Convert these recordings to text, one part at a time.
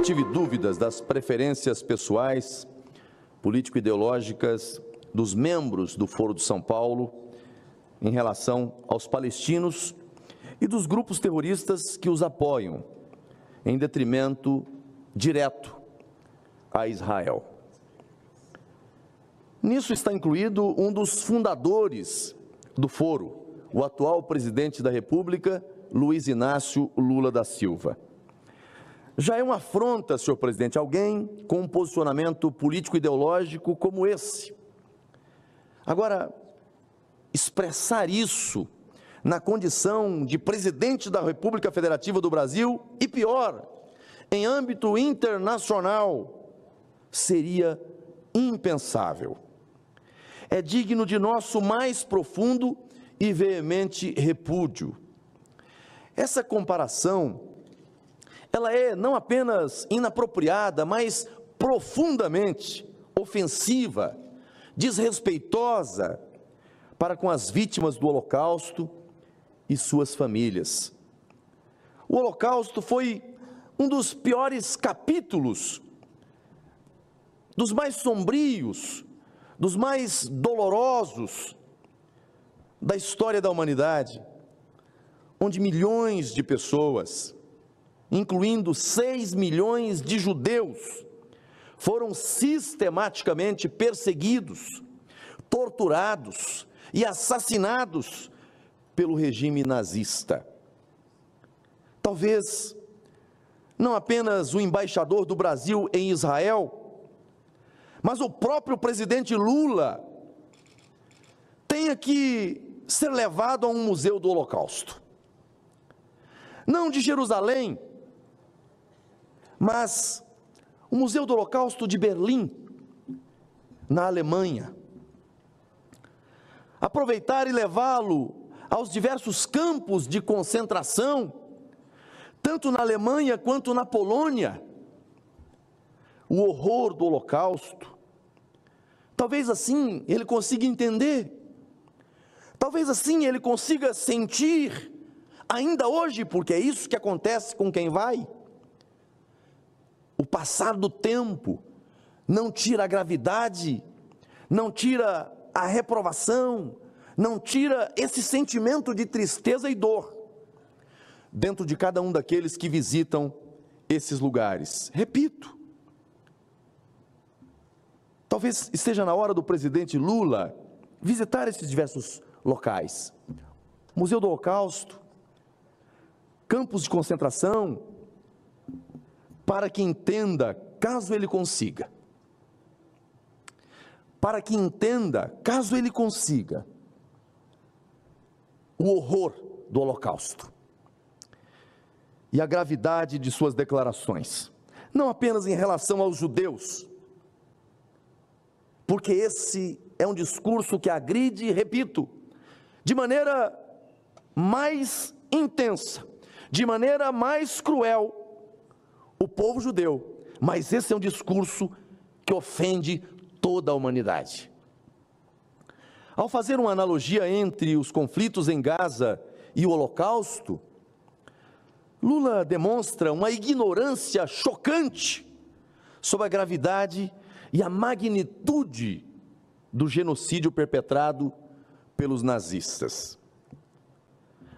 tive dúvidas das preferências pessoais, político-ideológicas dos membros do Foro de São Paulo em relação aos palestinos e dos grupos terroristas que os apoiam, em detrimento direto a Israel. Nisso está incluído um dos fundadores do foro, o atual presidente da República, Luiz Inácio Lula da Silva. Já é uma afronta, senhor presidente, alguém com um posicionamento político-ideológico como esse. Agora, expressar isso na condição de presidente da República Federativa do Brasil e pior, em âmbito internacional, seria impensável. É digno de nosso mais profundo e veemente repúdio. Essa comparação ela é não apenas inapropriada, mas profundamente ofensiva, desrespeitosa para com as vítimas do Holocausto e suas famílias. O Holocausto foi um dos piores capítulos, dos mais sombrios, dos mais dolorosos da história da humanidade, onde milhões de pessoas incluindo 6 milhões de judeus, foram sistematicamente perseguidos, torturados e assassinados pelo regime nazista. Talvez não apenas o embaixador do Brasil em Israel, mas o próprio presidente Lula tenha que ser levado a um museu do Holocausto. Não de Jerusalém, mas o Museu do Holocausto de Berlim, na Alemanha, aproveitar e levá-lo aos diversos campos de concentração, tanto na Alemanha quanto na Polônia. O horror do Holocausto. Talvez assim ele consiga entender. Talvez assim ele consiga sentir, ainda hoje, porque é isso que acontece com quem vai. O passar do tempo não tira a gravidade, não tira a reprovação, não tira esse sentimento de tristeza e dor dentro de cada um daqueles que visitam esses lugares. Repito, talvez esteja na hora do presidente Lula visitar esses diversos locais. Museu do Holocausto, campos de concentração, para que entenda, caso ele consiga, para que entenda, caso ele consiga, o horror do Holocausto e a gravidade de suas declarações, não apenas em relação aos judeus, porque esse é um discurso que agride, repito, de maneira mais intensa, de maneira mais cruel o povo judeu. Mas esse é um discurso que ofende toda a humanidade. Ao fazer uma analogia entre os conflitos em Gaza e o Holocausto, Lula demonstra uma ignorância chocante sobre a gravidade e a magnitude do genocídio perpetrado pelos nazistas.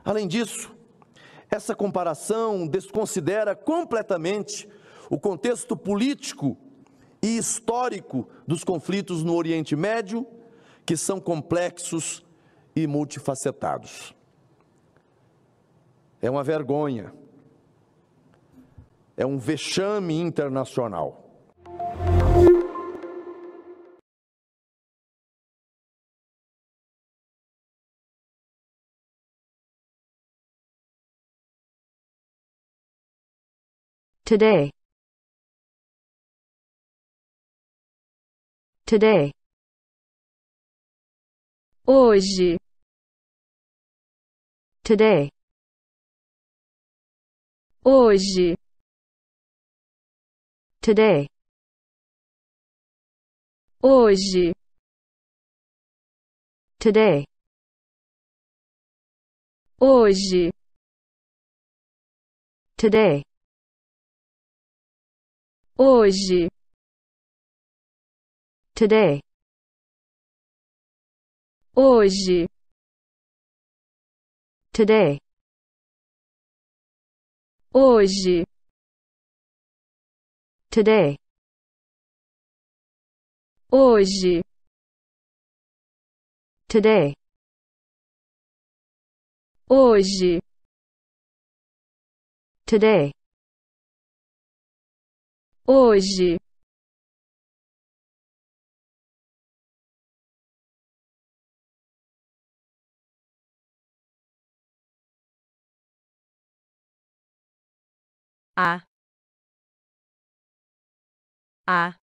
Além disso, essa comparação desconsidera completamente o contexto político e histórico dos conflitos no Oriente Médio, que são complexos e multifacetados. É uma vergonha, é um vexame internacional. Today. Today. Hoje. Today. Hoje. Today. Hoje. Today. Hoje. Today. Hoje. Today. Hoje. Today. Hoje. Today. Hoje. Today. Hoje. Today. Hoje a a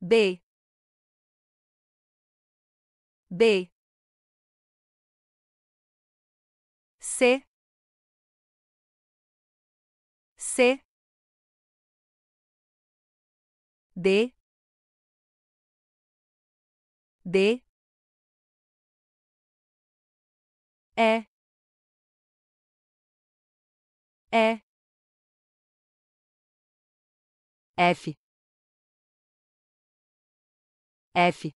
b b c C D D E E F F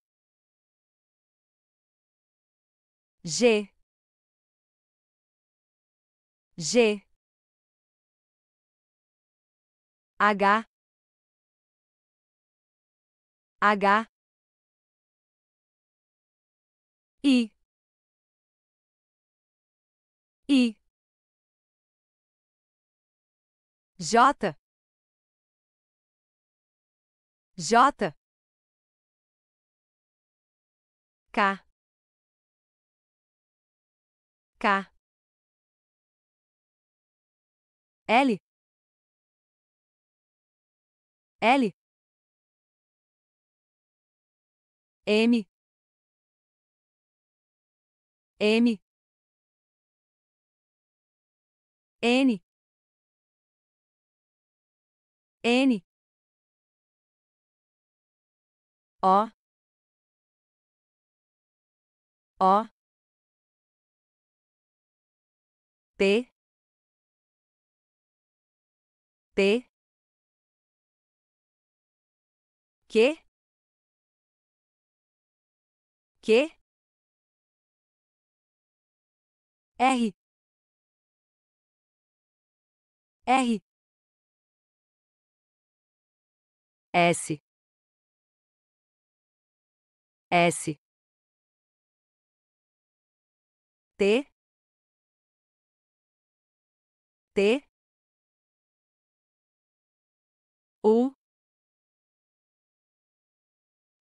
G G H H I I J J K K L L M M N N O O P P que que R R S S T T U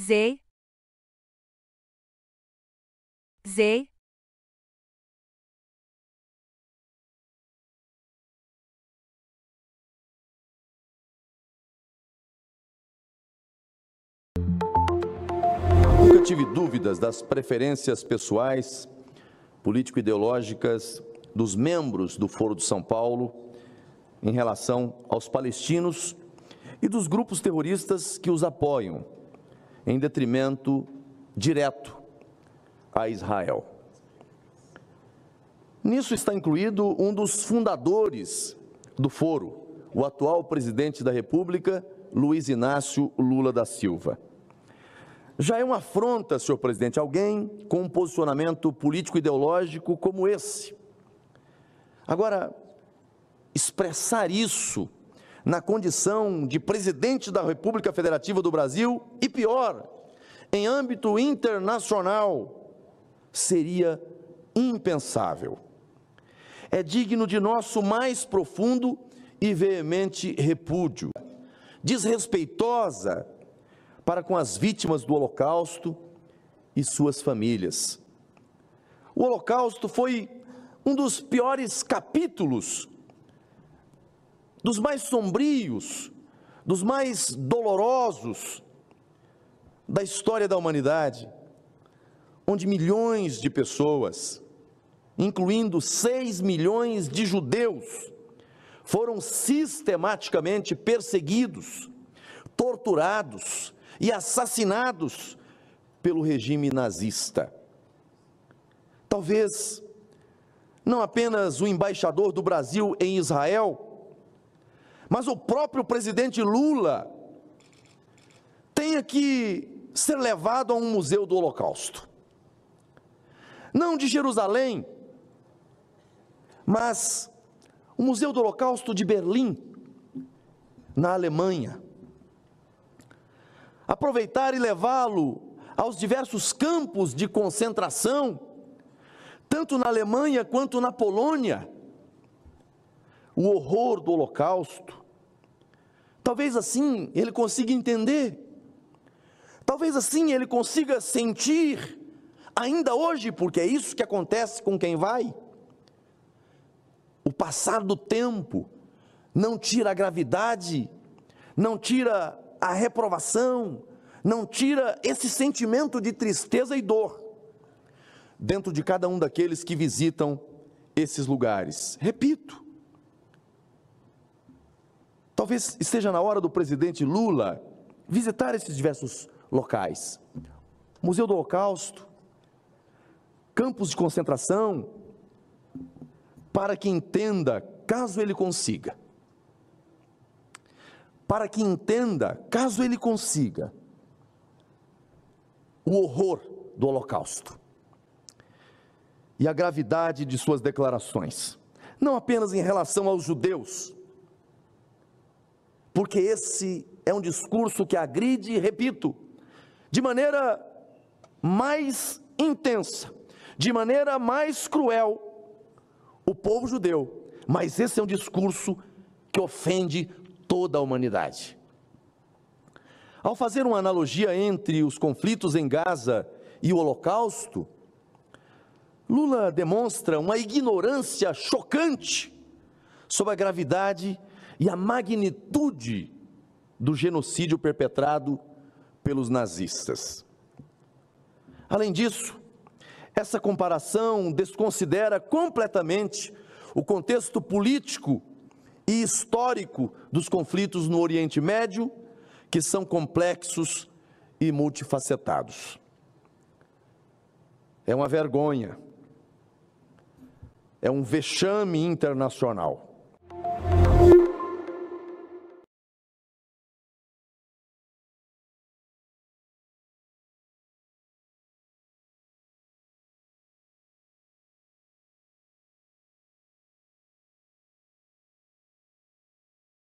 Z Z Nunca tive dúvidas das preferências pessoais, político-ideológicas dos membros do Foro de São Paulo em relação aos palestinos e dos grupos terroristas que os apoiam em detrimento direto a Israel. Nisso está incluído um dos fundadores do foro, o atual presidente da República, Luiz Inácio Lula da Silva. Já é uma afronta, senhor presidente, alguém com um posicionamento político-ideológico como esse. Agora, expressar isso na condição de presidente da República Federativa do Brasil e pior, em âmbito internacional, seria impensável. É digno de nosso mais profundo e veemente repúdio. Desrespeitosa para com as vítimas do Holocausto e suas famílias. O Holocausto foi um dos piores capítulos dos mais sombrios, dos mais dolorosos da história da humanidade, onde milhões de pessoas, incluindo 6 milhões de judeus, foram sistematicamente perseguidos, torturados e assassinados pelo regime nazista. Talvez não apenas o embaixador do Brasil em Israel, mas o próprio presidente Lula tenha que ser levado a um museu do Holocausto. Não de Jerusalém, mas o Museu do Holocausto de Berlim, na Alemanha. Aproveitar e levá-lo aos diversos campos de concentração, tanto na Alemanha quanto na Polônia, o horror do Holocausto. Talvez assim ele consiga entender, talvez assim ele consiga sentir, ainda hoje, porque é isso que acontece com quem vai. O passar do tempo não tira a gravidade, não tira a reprovação, não tira esse sentimento de tristeza e dor dentro de cada um daqueles que visitam esses lugares. Repito, Talvez esteja na hora do presidente Lula visitar esses diversos locais. Museu do Holocausto, campos de concentração, para que entenda, caso ele consiga, para que entenda, caso ele consiga, o horror do Holocausto e a gravidade de suas declarações, não apenas em relação aos judeus, porque esse é um discurso que agride, repito, de maneira mais intensa, de maneira mais cruel, o povo judeu. Mas esse é um discurso que ofende toda a humanidade. Ao fazer uma analogia entre os conflitos em Gaza e o Holocausto, Lula demonstra uma ignorância chocante sobre a gravidade e a magnitude do genocídio perpetrado pelos nazistas. Além disso, essa comparação desconsidera completamente o contexto político e histórico dos conflitos no Oriente Médio, que são complexos e multifacetados. É uma vergonha, é um vexame internacional.